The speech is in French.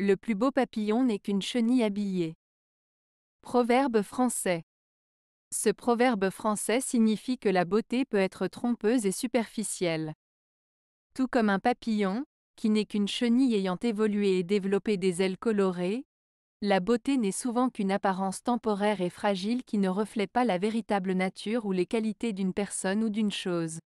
Le plus beau papillon n'est qu'une chenille habillée. Proverbe français. Ce proverbe français signifie que la beauté peut être trompeuse et superficielle. Tout comme un papillon, qui n'est qu'une chenille ayant évolué et développé des ailes colorées, la beauté n'est souvent qu'une apparence temporaire et fragile qui ne reflète pas la véritable nature ou les qualités d'une personne ou d'une chose.